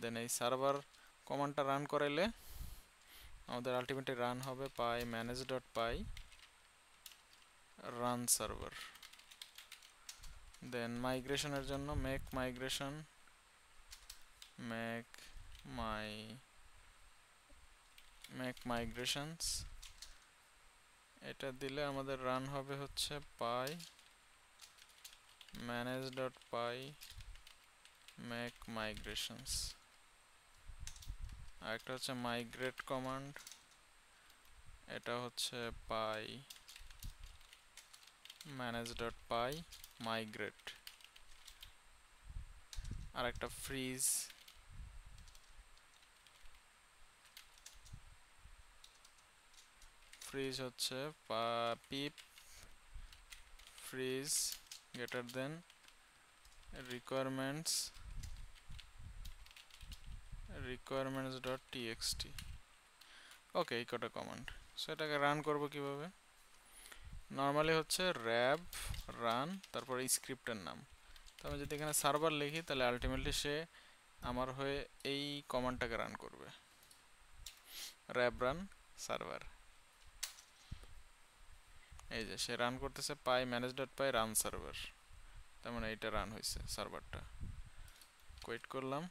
A: দেন এই সার্ভার কমান্ডটা রান করাইলে আমাদের আলটিমেটলি রান হবে py manage dot py run server then মাইগ্রেশনের জন্য make migration make my make migrations এটা দিলে আমাদের রান হবে হচ্ছে py manage dot py make migrations আরেকটা হচ্ছে মাইগ্রেট কমান্ড এটা হচ্ছে py manage dot py migrate আর একটা ফ্রিজ ফ্রিজ হচ্ছে pip freeze greater than requirements requirements dot TXT okay এই কটা কমান্ড সো এটাকে রান করব কিভাবে নর্মালি হচ্ছে র্যাব রান তারপর স্ক্রিপ্টের নাম তো আমি যদি এখানে সার্ভার লিখি তাহলে আলটিমেটলি সে আমার হয়ে এই কমান্ডটাকে রান করবে র্যাব রান সার্ভার এই যে সে রান করতেছে py manage dot py run server তার মানে এইটা রান হয়েছে সার্ভারটা কোয়েট করলাম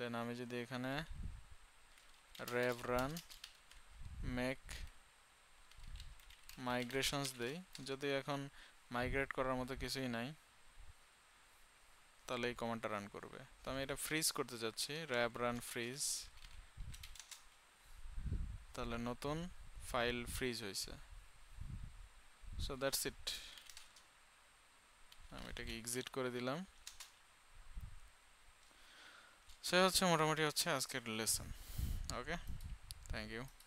A: দেন আমি যদি এখানে র্যাব রান মেক মাইগ্রেশনস দেই যদি এখন মাইগ্রেট করার মতো কিছুই নাই তাহলে এই কমান্ডটা রান করবে তো আমি এটা ফ্রিজ করতে যাচ্ছি র্যাব রান ফ্রিজ তাহলে নতুন ফাইল ফ্রিজ হয়েছে সো দ্যাটস ইট আমি এটাকে এক্সিট করে দিলাম সে হচ্ছে মোটামুটি হচ্ছে আজকের লেসন ওকে থ্যাংক ইউ